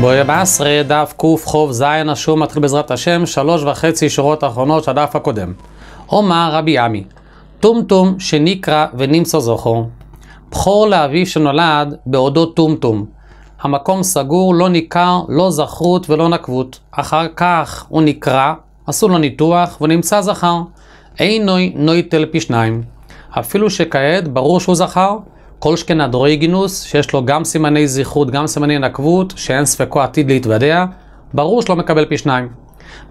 בויה בעשרה, דף ק חוב השום מתחיל בעזרת השם, שלוש וחצי שורות אחרונות של הדף הקודם. אומר רבי עמי, טומטום שנקרא ונמצא זוכו, בכור לאביו שנולד בעודו טומטום. המקום סגור, לא ניכר, לא זכרות ולא נקבות. אחר כך הוא נקרא, עשו לו ניתוח ונמצא זכר. אינוי נויטל פי שניים. אפילו שכעת ברור שהוא זכר, כל שכן הדרויגינוס, שיש לו גם סימני זכרות, גם סימני נקבות, שאין ספקו עתיד להתוודע, ברור שלא מקבל פי שניים.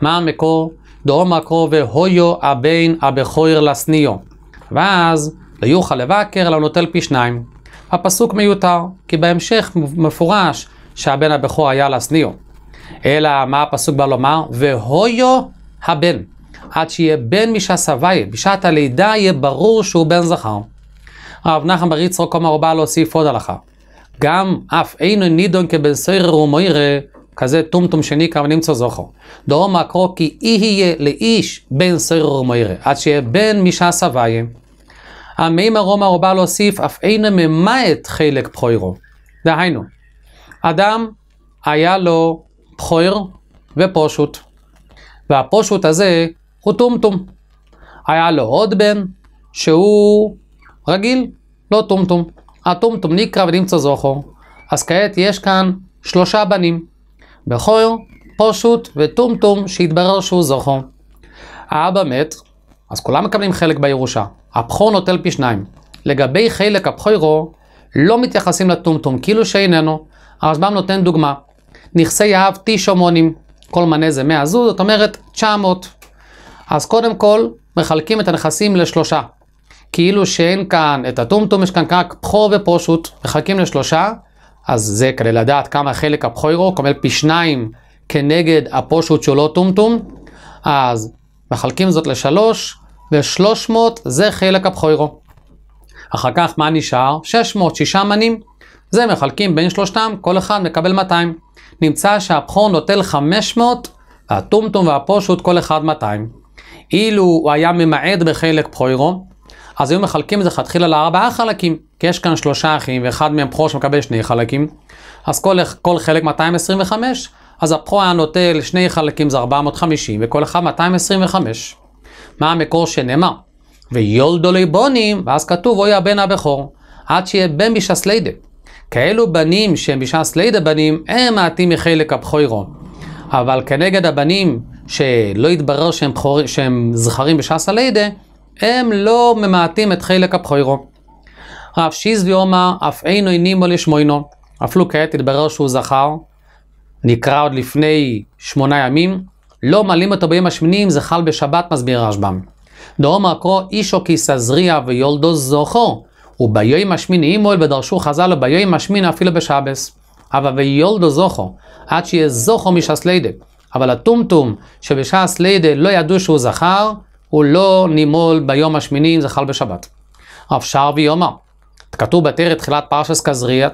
מה המקור? דאומא קרובה והויו אבין אבכויר לסניו. ואז, ליוכל לבקר, אלא נוטל פי שניים. הפסוק מיותר, כי בהמשך מפורש שהבן הבכור היה לסניו. אלא מה הפסוק בא לומר? והויו הבן. עד שיהיה בן משעה סבייה, בשעת הלידה יהיה ברור שהוא בן זכר. הרב נחם בר יצחק אומר הוא בא להוסיף עוד הלכה. גם אף אינו נידון כבן סוירר ומוירה, כזה טומטום שני כמה נמצא זוכו. דאומר מקרו כי אי יהיה לאיש בן סוירר ומוירה, עד שיהיה בן משעס סבייה. המימר אומר הוא בא להוסיף אף אינו ממעט חלק פחוירו. דהיינו, אדם היה לו פחויר ופושוט, והפושוט הזה הוא טומטום. היה לו עוד בן שהוא רגיל, לא טומטום. הטומטום נקרא ונמצא זוכר. אז כעת יש כאן שלושה בנים, בכור, פושוט וטומטום שהתברר שהוא זוכר. האבא מת, אז כולם מקבלים חלק בירושה. הבכור נוטל פי שניים. לגבי חלק הבכורו, לא מתייחסים לטומטום, כאילו שאיננו. הרשב"ם נותן דוגמה. נכסי אב תשעומונים, כל מנה זה 100 זוז, זאת אומרת 900. אז קודם כל, מחלקים את הנכסים לשלושה. כאילו שאין כאן את הטומטום, יש כאן רק בכור ופושוט, מחלקים לשלושה, אז זה כדי לדעת כמה חלק הבכוירו, כלומר פי שניים כנגד הפושוט שהוא לא טומטום, אז מחלקים זאת לשלוש, ושלוש מאות זה חלק הבכוירו. אחר כך מה נשאר? שש מאות, שישה מנים. זה מחלקים בין שלושתם, כל אחד מקבל 200. נמצא שהבכור נוטל 500, הטומטום והפושוט כל אחד 200. אילו הוא היה ממעט בחלק פחוירו, אז היו מחלקים את זה לכתחילה לארבעה חלקים, כי יש כאן שלושה אחים ואחד מהם בכור שמקבל שני חלקים, אז כל, כל חלק 225, אז הבכור היה נוטל שני חלקים זה 450 וכל אחד 225. מה המקור שנאמר? ויולדו ליבונים, ואז כתוב, אוי הבן הבכור, עד שיהיה בן בש"ס לידה. כאלו בנים שהם בש"ס לידה בנים, הם מעטים מחלק הבכורו. אבל כנגד הבנים שלא התברר שהם, בחור, שהם זכרים בש"ס הלידה, הם לא ממעטים את חלק הבחירו. רב שיזבי אומר, אף אינו אינימו לשמוינו. אפילו כעת התברר שהוא זכר, נקרא עוד לפני שמונה ימים, לא מלאים אותו בימים השמינים, זה חל בשבת, מסביר רשב"ם. דאומר קרוא אישו כי סזריע ויולדו זוכו, וביום השמיני אימו אל ודרשו חז"ל וביום השמיני אפילו בשבס. אבל ויולדו זוכו, עד שיהיה זוכו משס לידה. אבל הטומטום שבשס לידה לא ידעו שהוא זכר, הוא לא נימול ביום השמיני אם זה חל בשבת. רב שרבי יאמר, כתוב בתרא תחילת פרשס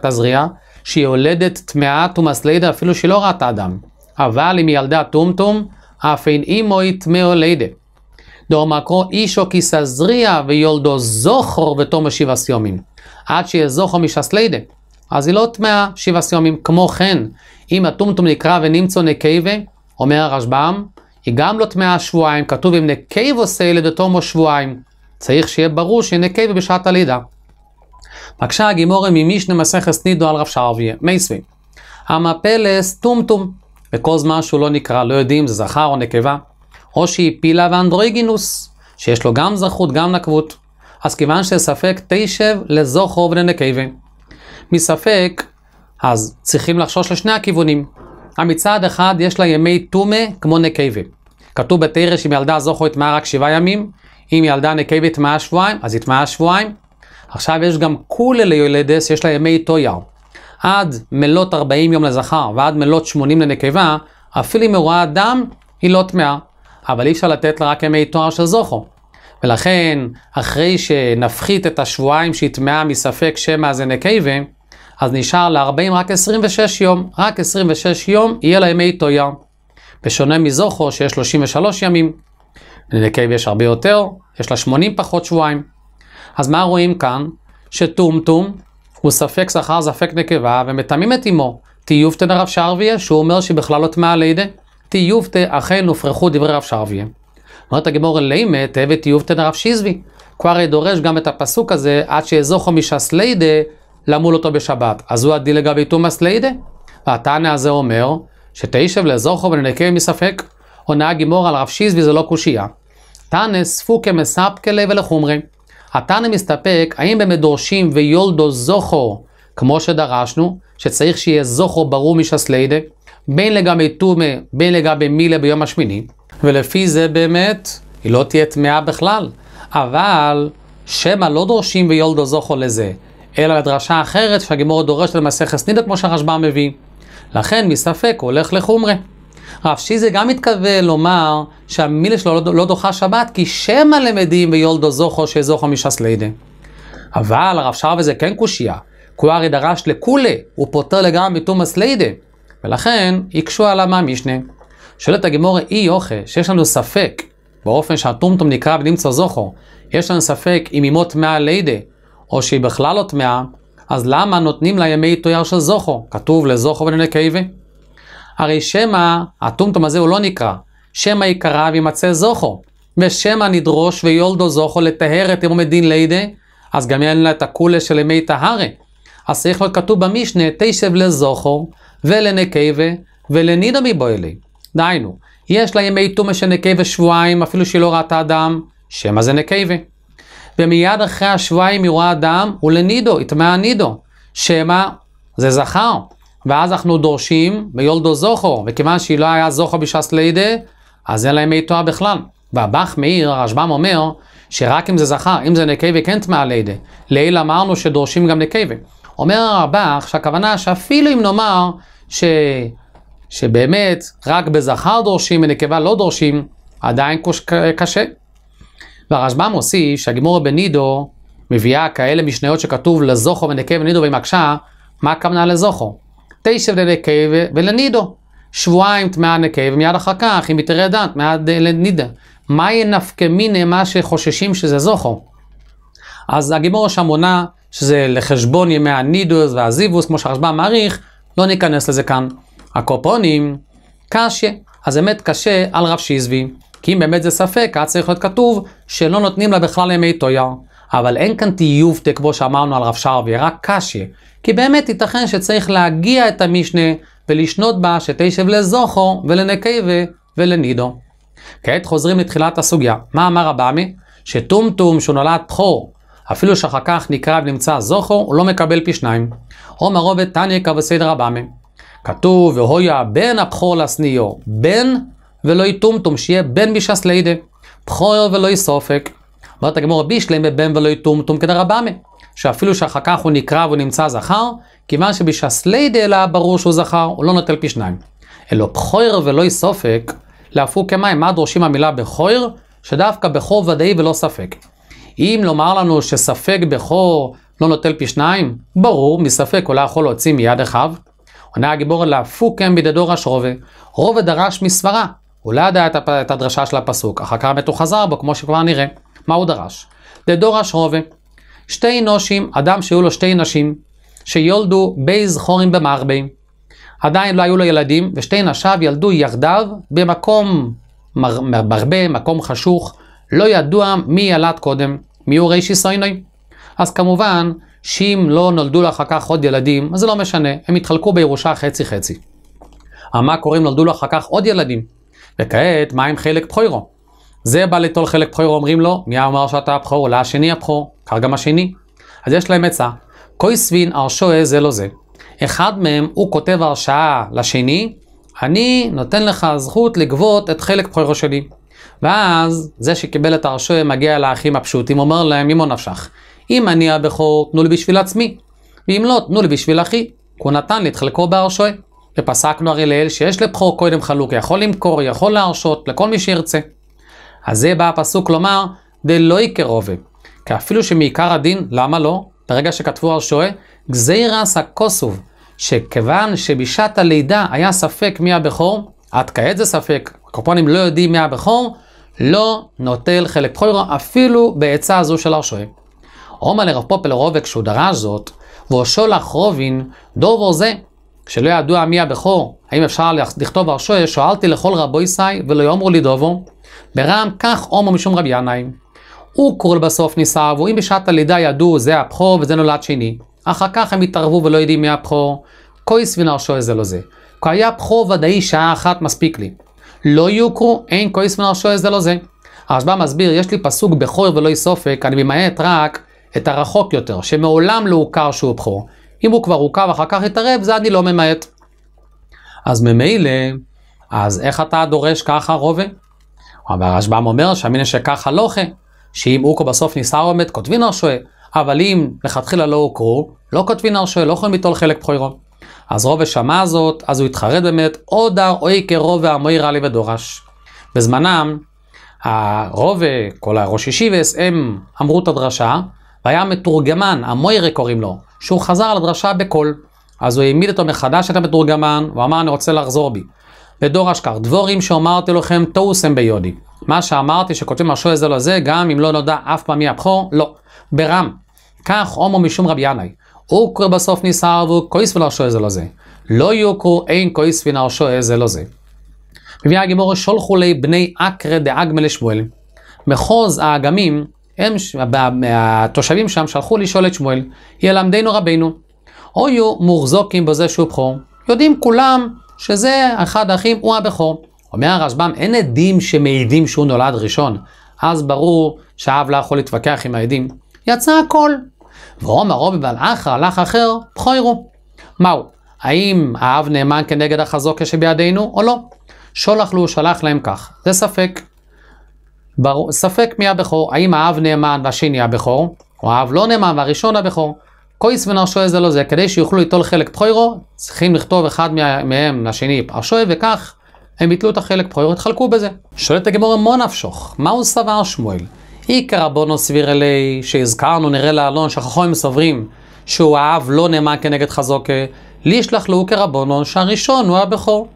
תזריע, שהיא יולדת טמאה תומסלידה אפילו שהיא לא ראתה אדם. אבל אם ילדה טומטום, אף אין אימו היא טמאו לידה. דור מקרו אישו סזריע ויולדו זוכר ותום שבעה סיומים. עד שיהיה זוכר משסלידה. אז היא לא טמאה שבעה סיומים. כמו כן, אם הטומטום נקרא ונמצא נקייבה, אומר הרשב"ם, היא גם לא טמאה שבועיים, כתוב אם נקב עושה ילד אותו שבועיים. צריך שיהיה ברור שהיא שנקב בשעת הלידה. בבקשה הגימורי ממישנה מסכס נידו על רב שרביה, מייסוי. המפלס טומטום, וכל זמן שהוא לא נקרא, לא יודעים זה זכר או נקבה. או שהיא פילה ואנדרויגינוס, שיש לו גם זכות, גם נקבות. אז כיוון שספק תשב לזוכרו ולנקבה. מספק, אז צריכים לחשוש לשני הכיוונים. המצד אחד יש לה ימי טומה כמו נקבה. כתוב בתרא שאם ילדה זוכו יטמעה רק שבעה ימים, אם ילדה נקבה יטמעה שבועיים, אז יטמעה שבועיים. עכשיו יש גם כולה ליולדס, יש לה ימי טויה. עד מלות 40 יום לזכר ועד מלות 80 לנקבה, אפילו אם היא רואה דם, היא לא טמאה. אבל אי אפשר לתת לה רק ימי תואר של זוכו. ולכן, אחרי שנפחית את השבועיים שהיא טמאה מספק שמא זה נקבה, אז נשאר ל-40 רק 26 יום. רק 26 יום יהיה לה ימי תויר. בשונה מזוכו שיש 33 ימים, לנקב יש הרבה יותר, יש לה 80 פחות שבועיים. אז מה רואים כאן? שטומטום הוא ספק שכר ספק נקבה ומטמאים את אמו. תיובתא דרב שרוויה, שהוא אומר שבכלל לא טמאה לידה. תיובתא אכן הופרכו דברי רב שרוויה. אומרת הגמור לימה תהווה תיובתא דרב שיזבי. כבר דורש גם את הפסוק הזה עד שאזוכו משס משסליידה למול אותו בשבת. אז הוא הדין לגבי תומאס ליידה. והתנא הזה אומר שתשב לאזור חוב ונקי מספק, נהג הגימור על רב שיז וזה לא קושייה. תנא ספוקי מספקלי ולחומרי. התנא מסתפק האם באמת דורשים ויולדו זוכור, כמו שדרשנו, שצריך שיהיה זוכור ברור משסליידה, בין לגבי טומא, בין לגבי מילה ביום השמיני, ולפי זה באמת היא לא תהיה טמאה בכלל. אבל שמא לא דורשים ויולדו זוכו לזה, אלא לדרשה אחרת שהגימור דורשת למסכת סנידה כמו שהרשב"א מביא. לכן מספק הולך לחומרה. רב שיזה גם מתכוון לומר שהמילה שלו לא, לא דוחה שבת, כי שמא למדים ביולדו זוכו שזוכו משס לידה. אבל הרב שר וזה כן קושייה. כי דרש לכולי, הוא פוטר לגמרי מתומס לידה. ולכן הקשו עליו משנה. שואלת הגימורה אי יוכה, שיש לנו ספק באופן שהטומטום נקרא בנמצא זוכו, יש לנו ספק אם היא מות מאה לידה, או שהיא בכלל לא טמאה, אז למה נותנים לה ימי תויר של זוכו? כתוב לזוכו ולנקייבה. הרי שמא הטומטום הזה הוא לא נקרא, שמא יקרא וימצא זוכו. ושמא נדרוש ויולדו זוכו לטהר את ימו דין לידה, אז גם אין לה את הכולה של ימי טהרה. אז צריך להיות כתוב במשנה, תשב לזוכו ולנקייבה ולנידו מבוילי. דהיינו, יש לה ימי טומא של נקייבה שבועיים, אפילו שהיא לא ראתה אדם, שמא זה נקייבה. ומיד אחרי השבועיים היא רואה אדם, לנידו, יטמע נידו, שמא זה זכר. ואז אנחנו דורשים ביולדו זוכו, וכיוון שהיא לא היה זוכו בש"ס לידה, אז אין להם מי תואר בכלל. והבח מאיר, הרשב"ם אומר, שרק אם זה זכר, אם זה נקייבי כן טמאה לידה. לעיל אמרנו שדורשים גם נקייבי. אומר הרב"ח שהכוונה שאפילו אם נאמר ש... שבאמת רק בזכר דורשים ונקבה לא דורשים, עדיין קוש... קשה. והרשב"ם מוסיף שהגימור בנידו מביאה כאלה משניות שכתוב לזוכו ונקה ונידו והיא מקשה, מה הכוונה לזוכו? תשע לנקה ולנידו. שבועיים טמאה נקה ומיד אחר כך, אם היא תראה דת, טמאה לנידה. מה ינפקא מיניה מה שחוששים שזה זוכו? אז הגימור שם עונה שזה לחשבון ימי הנידוס והזיבוס, כמו שהרשב"ם מעריך, לא ניכנס לזה כאן. הקופונים, קשה. אז אמת קשה על רב שיזבי, כי אם באמת זה ספק, היה צריך להיות כתוב שלא נותנים לה בכלל ימי תויר. אבל אין כאן טיובטה כמו שאמרנו על רב שרווי, רק קשי. כי באמת ייתכן שצריך להגיע את המשנה ולשנות בה שתשב לזוכו ולנקייבה ולנידו. כעת חוזרים לתחילת הסוגיה. מה אמר הבאמי? שטומטום שהוא נולד בכור, אפילו שאחר כך נקרא ונמצא זוכו, הוא לא מקבל פי שניים. עומר רובד תניא כבסדר הבאמי. כתוב, והויה בין הבכור לשניאו, בין ולא יטומטום, שיהיה בן בישס לידה. בכור ולא יסופק. אומרת הגמור רבי שלמה בן ולא יטומטום כדרבמה. שאפילו שאחר כך הוא נקרא והוא נמצא זכר, כיוון שבשס לידה אלא ברור שהוא זכר, הוא לא נוטל פי שניים. אלא בכור ולא יסופק, להפוך כמים. מה דורשים המילה בכור? שדווקא בכור ודאי ולא ספק. אם לומר לנו שספק בכור לא נוטל פי שניים, ברור, מספק אולי לא יכול להוציא מיד אחיו. עונה הגיבור אלא פוקם בדדור אשרובה, רובה דרש מסברה, הוא לא ידע את, הדרשה של הפסוק, אחר כך באמת הוא חזר בו, כמו שכבר נראה. מה הוא דרש? דדורש רובה. שתי נושים, אדם שהיו לו שתי נשים, שיולדו בי זכורים במערבי, עדיין לא היו לו ילדים, ושתי נשיו ילדו יחדיו במקום מרבה, מקום חשוך, לא ידוע מי ילד קודם, מי הוא רישי סוינוי. אז כמובן, שאם לא נולדו לאחר כך עוד ילדים, אז זה לא משנה, הם התחלקו בירושה חצי חצי. אה, מה קורה אם נולדו לו אחר כך עוד ילדים? וכעת, מה עם חלק בחוירו? זה בא ליטול חלק בחוירו, אומרים לו, מי אמר שאתה הבכור? אולי השני הבכור, כך גם השני. אז יש להם עצה. כוי סבין הרשוה אה, זה לא זה. אחד מהם, הוא כותב הרשאה לשני, אני נותן לך זכות לגבות את חלק בחוירו שלי. ואז, זה שקיבל את הרשוה אה, מגיע לאחים הפשוטים, אומר להם, ממו נפשך? אם אני הבכור, תנו לי בשביל עצמי. ואם לא, תנו לי בשביל אחי. כי הוא נתן לי את חלקו בהרשוה. אה. ופסקנו הרי לאל שיש לבחור קודם חלוק, יכול למכור, יכול להרשות, לכל מי שירצה. אז זה בא הפסוק לומר, דלא יקרובה. כי אפילו שמעיקר הדין, למה לא? ברגע שכתבו על שואה, גזירס הכוסוב, שכיוון שבשעת הלידה היה ספק מי הבכור, עד כעת זה ספק, הקופונים לא יודעים מי הבכור, לא נוטל חלק בכור, אפילו בעצה הזו של הר שואה. עומר לרב פופל רובק שהוא דרש זאת, והוא שולח רובין, דובו זה, כשלא ידוע מי הבכור, האם אפשר לכתוב על שועה, שואלתי לכל רבו ישראל ולא יאמרו לי דובו, ברם כך אומו משום רבי ינאי. הוא קורא בסוף נישא, ואם בשעת הלידה ידעו זה הבכור וזה נולד שני. אחר כך הם התערבו ולא יודעים מי הבכור. כה יסבין ונר שועה זה לא זה. כה היה בכור ודאי שעה אחת מספיק לי. לא יוכרו, אין כה יסבין ונר שועה זה לא זה. הרשב"א מסביר, יש לי פסוק בכור ולא יסופק, אני ממעט רק את הרחוק יותר, שמעולם לא הוכר שהוא בכור. אם הוא כבר עוכב אחר כך התערב, זה אני לא ממעט. אז ממילא, אז איך אתה דורש ככה רובה? אבל הרשב"ם אומר שאמינא שככה לא כן, שאם אוכו בסוף נישא עומד, כותבין הרשועה, אבל אם לכתחילה לא הוכרו, לא כותבין הרשועה, לא יכולים ליטול חלק בחוירו. אז רובה שמע זאת, אז הוא התחרד באמת, או דר אוי כרובה המוירה לי ודורש. בזמנם, הרובה, כל הראש ישיבס, הם אמרו את הדרשה, והיה מתורגמן, המוירה קוראים לו, שהוא חזר על הדרשה בקול. אז הוא העמיד אותו מחדש את המתורגמן, הוא אמר, אני רוצה לחזור בי. בדור אשכר, דבורים שאומרתי לכם תעושם ביודי. מה שאמרתי שכותבים משהו איזה לזה, גם אם לא נודע אף פעם מי הבכור, לא. ברם, כך הומו משום רבי ינאי. אוקרו בסוף נסערבו, כויס ונרשו איזה לזה. לא יוקרו, אין כויס ונרשו איזה לזה. זה. מביאה הגימור שולחו לי בני אקרא דאגמה לשמואל. מחוז האגמים הם, התושבים שם שלחו לשאול את שמואל, ילמדנו רבינו, היו מוחזוקים בזה שהוא בכור, יודעים כולם שזה אחד האחים, הוא הבכור. אומר הרשב"ם, אין עדים שמעידים שהוא נולד ראשון, אז ברור שהאב לא יכול להתווכח עם העדים. יצא הכל. ואומר רובי בעל אחר, הלך אחר, בכוירו. מהו? האם האב נאמן כנגד החזוקה שבידינו או לא? שולח לו שלח להם כך, זה ספק. בר... ספק מי הבכור, האם האב נאמן והשני הבכור, או האב לא נאמן והראשון הבכור. קויס ונרשוי זה לא זה, כדי שיוכלו ליטול חלק בחוירו, צריכים לכתוב אחד מה... מהם לשני פרשוי, וכך הם יתלו את החלק בחוירו, התחלקו בזה. שואלת הגמורה, מו נפשוך, מה הוא סבר שמואל? איכא רבונו סביר אלי, שהזכרנו נראה לאלון, שהחכמים סוברים שהוא האב לא נאמן כנגד חזוקה, לישלח לו רבונו, שהראשון הוא הבכור.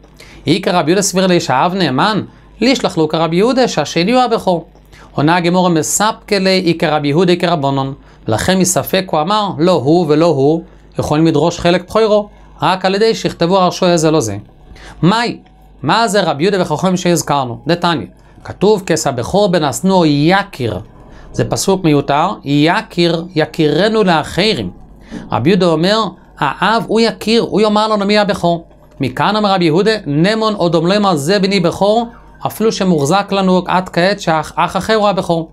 איכא רבי יהודה סביר אלי, שהאב נאמן, לישלח לו כרבי יהודה שהשני הוא הבכור. עונה הגמורה מספקלי איכא רבי יהודה כרבונון, ולכן מספק הוא אמר, לא הוא ולא הוא יכולים לדרוש חלק בחוירו, רק על ידי שיכתבו הרשוי איזה לא זה. מהי? מה זה רבי יהודה וחכמים שהזכרנו? דתניא. כתוב כסבכור בן השנוא יקיר. זה פסוק מיותר, יקיר, יקירנו לאחרים. רבי יהודה אומר, האב הוא יקיר, הוא יאמר לנו מי הבכור. מכאן אומר רבי יהודה, נמון עוד עמלם על זה בני בכור, אפילו שמוחזק לנו עד כעת שאח אחר הוא הבכור.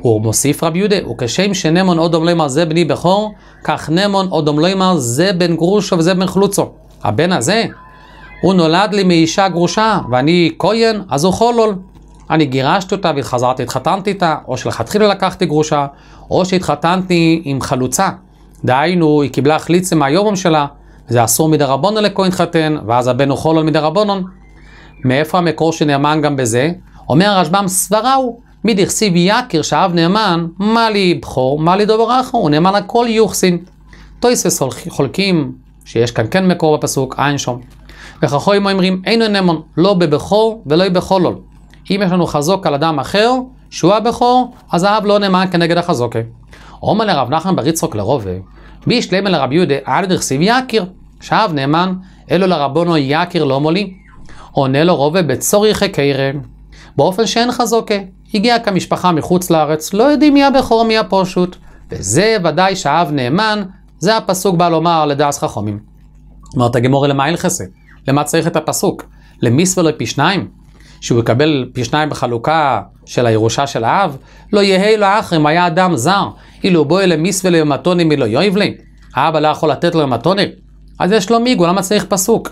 הוא מוסיף רבי יהודה, וכשם שנמון עוד אומלימר זה בני בכור, כך נמון עוד אומלימר זה בן גרושו וזה בן חלוצו. הבן הזה, הוא נולד לי מאישה גרושה, ואני כהן, אז הוא חולול. אני גירשתי אותה וחזרתי, התחתנתי איתה, או שלכתחילה לקחתי גרושה, או שהתחתנתי עם חלוצה. דהיינו, היא קיבלה חליצה מהיומום שלה, זה אסור מדרבנון לכהן חתן, ואז הבן הוא חולול מדרבנון. מאיפה המקור שנאמן גם בזה? אומר הרשב"ם, סברה הוא. מדכסיב יקיר שאב נאמן, מה לי בכור, מה לי דובר אחר, הוא נאמן הכל יוחסין. טויסס חולקים שיש כאן כן מקור בפסוק, אין שום. וחכויים אומרים, אינו נאמן, לא בבכור ולא בכל בכולול. אם יש לנו חזוק על אדם אחר, שהוא הבכור, אז האב לא נאמן כנגד החזוקה. אומר לרב נחמן בר יצחוק לרובה, בישלימה לרב יהודה, אל דכסיב יקיר, שאב נאמן, אלו לרבונו יקיר לא מולי. עונה לו רובה בצוריכי קירם, באופן שאין חזוקה. הגיעה כמשפחה מחוץ לארץ, לא יודעים מי הבכור מי הפושוט. וזה ודאי שהאב נאמן, זה הפסוק בא לומר לדעס חכומים. אומרת הגמורה למה הלכסה? למה צריך את הפסוק? למיס ולפי לא שניים? שהוא יקבל פי שניים בחלוקה של הירושה של האב? לא יהי לו אחרם, היה אדם זר. אילו בואי למיס ולמתוני מלא יויבלי. האבא לא יכול לתת לו למתוני. אז יש לו מיגו, למה צריך פסוק?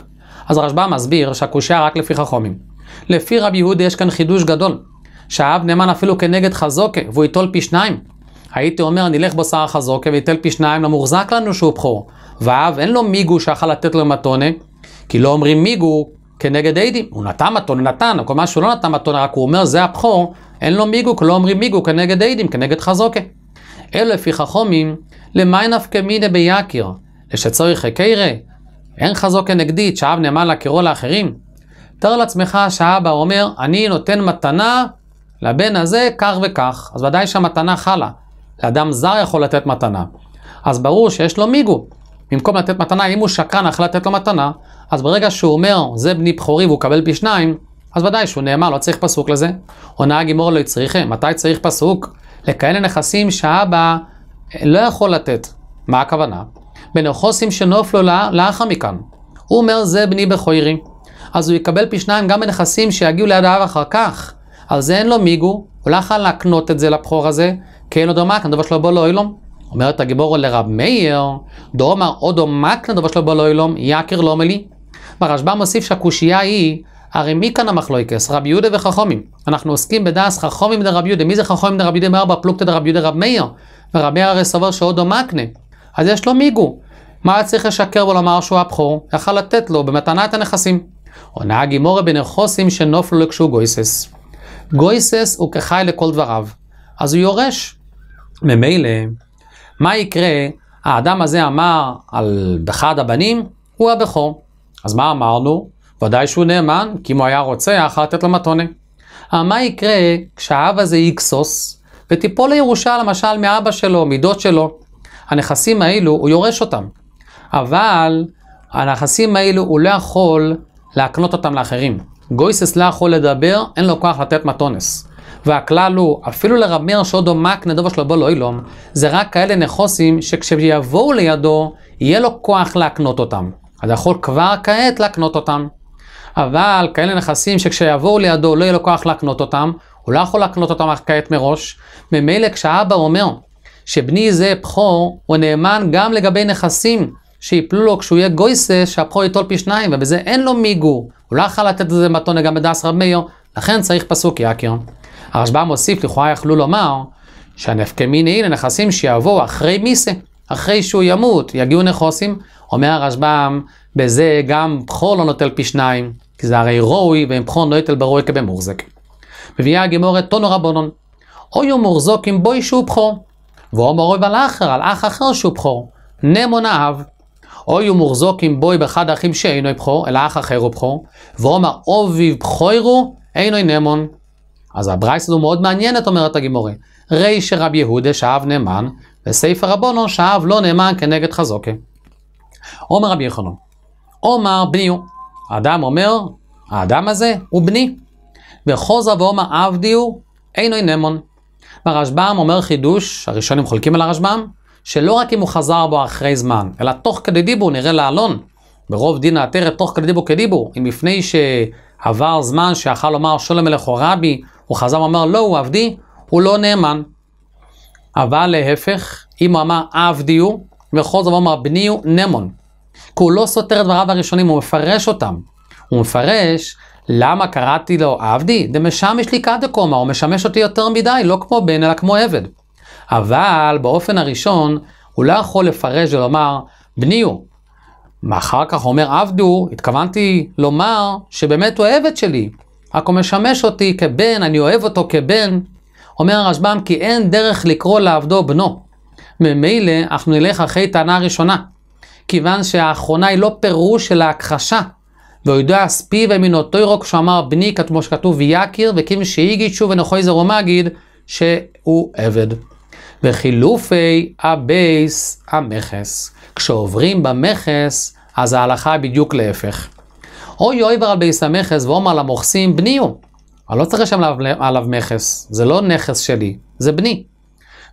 אז הרשב"א מסביר שהקושייה רק לפי חכומים. לפי רבי יהודה יש כאן חידוש גדול, שהאב נאמן אפילו כנגד חזוקה, והוא ייטול פי שניים. הייתי אומר, נלך בשר החזוקה וייטל פי שניים, למוחזק לא לנו שהוא בכור. והאב אין לו מיגו שיכל לתת לו מתונה, כי לא אומרים מיגו כנגד עדים. הוא נתן מתונה, נתן, כל מה שהוא לא נתן מתונה, רק הוא אומר, זה הבכור, אין לו מיגו, כי לא אומרים מיגו כנגד עדים, כנגד חזוקה. אלו לפי חכומים, למי נפקא מיניה ביקיר? לשצריך הקירה? אין חזו כנגדי, שאב נאמן להכירו לאחרים. תאר לעצמך שהאבא אומר, אני נותן מתנה לבן הזה כך וכך, אז ודאי שהמתנה חלה. לאדם זר יכול לתת מתנה. אז ברור שיש לו מיגו. במקום לתת מתנה, אם הוא שקרן, אחלה לתת לו מתנה, אז ברגע שהוא אומר, זה בני בכורי והוא קבל פי שניים, אז ודאי שהוא נאמר, לא צריך פסוק לזה. או נהג אמור לא יצריכם, מתי צריך פסוק? לכאלה נכסים שהאבא לא יכול לתת. מה הכוונה? בנכוסים שנופלו לאחר מכאן. הוא אומר, זה בני בכוירי. אז הוא יקבל פי שניים גם בנכסים שיגיעו ליד האב אחר כך. על זה אין לו מיגו, הוא לא יכול להקנות את זה לבכור הזה, כי אין לו דומק, נדובה שלו בו לא אילום. אומרת הגיבור לרב מאיר, דומה או דומק נדובה שלו בו לא אילום, יקר לא מלי. והרשב"א מוסיף שהקושייה היא, הרי מי כאן המחלוקס? רבי יהודה וחכומים. אנחנו עוסקים בדעס חכומים דרבי יהודה. מי זה חכומים דרבי יהודה? מארבע פלוגתא דרבי יהודה רב מאיר. ורבי מאיר הרי סובר שעוד דומקנה. אז יש לו מיגו. מה היה צריך לשקר ולומר שהוא הבכור? יכל לתת לו במתנה את הנכסים. עונה הגימורה בנרכוסים שנופלו לקשו גויסס. גויסס הוא כחי לכל דבריו, אז הוא יורש. ממילא, מה יקרה? האדם הזה אמר על אחד הבנים, הוא הבכור. אז מה אמרנו? ודאי שהוא נאמן, כי אם הוא היה רוצה, אחר לתת לו מתונה. אבל אה, מה יקרה כשהאב הזה יגסוס, ותיפול לירושה למשל מאבא שלו, מדוד שלו? הנכסים האלו, הוא יורש אותם. אבל הנכסים האלו הוא לא יכול להקנות אותם לאחרים. גויסס לא יכול לדבר, אין לו כוח לתת מתונס. והכלל הוא, אפילו לרמר שעודו מק נדובו שלו בו לא אילום, זה רק כאלה נכוסים שכשיבואו לידו, יהיה לו כוח להקנות אותם. אז יכול כבר כעת להקנות אותם. אבל כאלה נכסים שכשיבואו לידו לא יהיה לו כוח להקנות אותם, הוא לא יכול להקנות אותם כעת מראש. ממילא כשהאבא אומר שבני זה בכור, הוא נאמן גם לגבי נכסים שיפלו לו כשהוא יהיה גויסה, שהפכו ליטול פי שניים, ובזה אין לו מיגור. הוא לא יכול לתת את זה מתונה גם בדס רב מאיר, לכן צריך פסוק יקיו. הרשב"א מוסיף, לכאורה יכלו לומר, שהנפקא מיני אלה נכסים שיבואו אחרי מיסה, אחרי שהוא ימות, יגיעו נכוסים. אומר הרשב"א, בזה גם בכור לא נוטל פי שניים, כי זה הרי רוי, ואם בכור נוטל לא ברוי כבמוחזק. מביאה הגימורת טונו רבונון, אוי הוא מוחזוק עם בוי שהוא בכור, ואומר אוי בלאחר על אח אחר שהוא בכור, נמון אהב. אוי הוא מוחזוק עם בוי באחד האחים שאינו בכור, אלא אח אחר הוא בכור, ואומר אובי בחוירו, אינו נמון. אז הברייס הזו מאוד מעניינת, אומרת הגימורי. רי שרב יהודה שאב נאמן, וסייפה רבונו שאב לא נאמן כנגד חזוקה. אומר רבי יחנון, אומר בני הוא. האדם אומר, האדם הזה הוא בני. וחוזר ואומר עבדי הוא, אינו נמון. והרשב"ם אומר חידוש, הראשונים חולקים על הרשב"ם, שלא רק אם הוא חזר בו אחרי זמן, אלא תוך כדי דיבור נראה לאלון. ברוב דין העטרת תוך כדי דיבור כדיבור. אם לפני שעבר זמן שיכל לומר שולם מלך או רבי, הוא חזר ואומר לא, הוא עבדי, הוא לא נאמן. אבל להפך, אם הוא אמר עבדי הוא, וכל זאת הוא אמר בני הוא נמון. כי הוא לא סותר את דבריו הראשונים, הוא מפרש אותם. הוא מפרש למה קראתי לו עבדי? דמשמש לי קדקומה, הוא משמש אותי יותר מדי, לא כמו בן אלא כמו עבד. אבל באופן הראשון הוא לא יכול לפרש ולומר הוא. ואחר כך אומר עבדו, התכוונתי לומר שבאמת הוא עבד שלי, רק הוא משמש אותי כבן, אני אוהב אותו כבן. אומר הרשב"ם כי אין דרך לקרוא לעבדו בנו. ממילא אנחנו נלך אחרי טענה ראשונה, כיוון שהאחרונה היא לא פירוש של ההכחשה. ויודע ספי ירוק כשהוא אמר בני, כתמו שכתוב, ויקיר, וקים שהגישו ונכוי זרום אגיד, שהוא עבד. וחילופי הבייס המכס. כשעוברים במכס, אז ההלכה היא בדיוק להפך. אוי אוי על בייס המכס ואומר למוכסים בניהו. אני לא צריך לשם עליו, עליו מכס, זה לא נכס שלי, זה בני.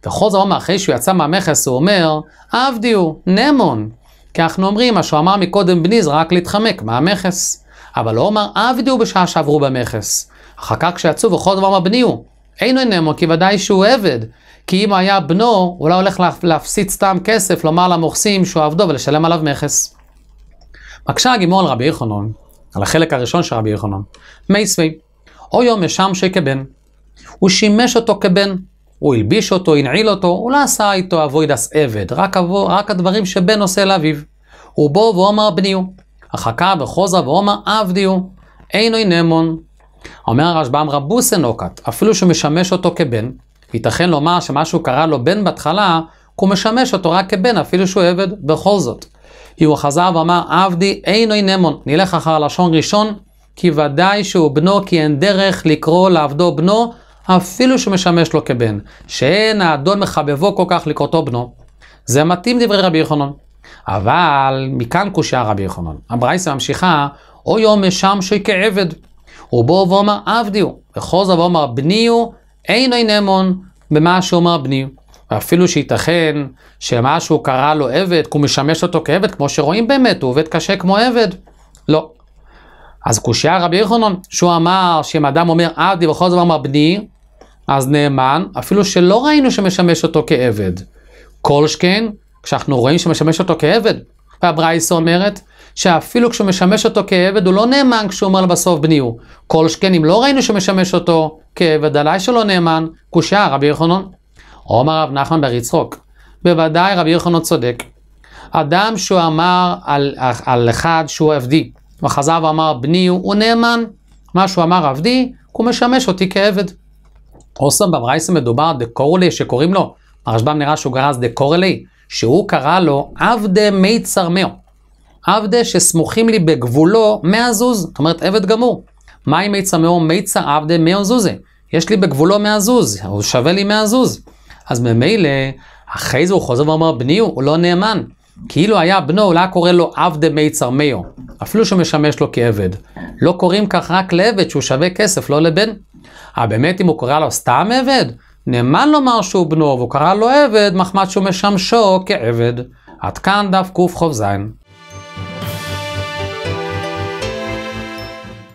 וכל זאת אומר, אחרי שהוא יצא מהמכס, הוא אומר, עבדי הוא, נמון. כי אנחנו אומרים, מה שהוא אמר מקודם בני זה רק להתחמק מהמכס. אבל לא אומר, עבדי הוא בשעה שעברו במכס. אחר כך כשיצאו, וכל דבר אומר, בני הוא. אינו אינמו, כי ודאי שהוא עבד. כי אם היה בנו, הוא לא הולך להפסיד סתם כסף, לומר למוכסים שהוא עבדו ולשלם עליו מכס. מקשה הגימור על רבי יחנון, על החלק הראשון של רבי יחנון, מייסווי, יום משמשי כבן. הוא שימש אותו כבן, הוא הלביש אותו, הנעיל אותו, הוא לא עשה איתו אבוידס עבד, רק, אבו, רק הדברים שבן עושה לאביו. הוא בוא ואומר בניו, אחכה וחוזה ואומר עבדיו, אינו נמון, אומר הרשב"ם רבו סנוקת, אפילו שהוא משמש אותו כבן, ייתכן לומר שמה שהוא קרא לו בן בהתחלה, הוא משמש אותו רק כבן, אפילו שהוא עבד, בכל זאת. כי הוא חזר ואמר, עבדי אינו נמון, נלך אחר לשון ראשון, כי ודאי שהוא בנו, כי אין דרך לקרוא לעבדו בנו, אפילו שמשמש לו כבן, שאין האדון מחבבו כל כך לקרותו בנו. זה מתאים דברי רבי יחנון. אבל מכאן קושייה רבי יחנון. הברייסה ממשיכה, או יום משם כעבד. ובו ואומר עבדי עבדיו, וחוזה ואומר בני הוא, אין אין אמון במה שאומר בני הוא. ואפילו שייתכן שמשהו קרה לו עבד, כי הוא משמש אותו כעבד, כמו שרואים באמת, הוא עובד קשה כמו עבד. לא. אז קושייה רבי יחנון, שהוא אמר שאם אדם אומר עבדי וכל זה אמר בני, אז נאמן, אפילו שלא ראינו שמשמש אותו כעבד. כל שכן, כשאנחנו רואים שמשמש אותו כעבד, והברייס אומרת שאפילו כשהוא משמש אותו כעבד, הוא לא נאמן כשהוא אומר לבסוף בני הוא. כל שכן אם לא ראינו שמשמש אותו כעבד, עלי שלא נאמן, קושייה רבי יוחנן. אומר רב נחמן בר יצחוק, בוודאי רבי יוחנן צודק. אדם שהוא אמר על, על אחד שהוא עבדי, וחזר ואמר בני הוא, הוא נאמן. מה שהוא אמר עבדי, הוא משמש אותי כעבד. אוסם בברייסה מדובר דקורלי שקוראים לו, הרשב"ם נראה שהוא גרס דקורלי, שהוא קרא לו עבדה מי צרמאו. עבדה שסמוכים לי בגבולו 100 זוז, זאת אומרת עבד גמור. מה מי צרמאו? מי צר עבדה מאה זוזה. יש לי בגבולו 100 זוז, הוא שווה לי 100 זוז. אז ממילא, אחרי זה הוא חוזר ואומר בני הוא, הוא לא נאמן. כאילו היה בנו, אולי לא קורא לו עבדה מי צרמאו, אפילו שהוא משמש לו כעבד. לא קוראים כך רק לעבד שהוא שווה כסף, לא לבן. אה, באמת אם הוא קורא לו סתם עבד? נאמן לומר שהוא בנו, והוא קרא לו עבד, מחמד שהוא משמשו כעבד. עד כאן דף קכ"ז.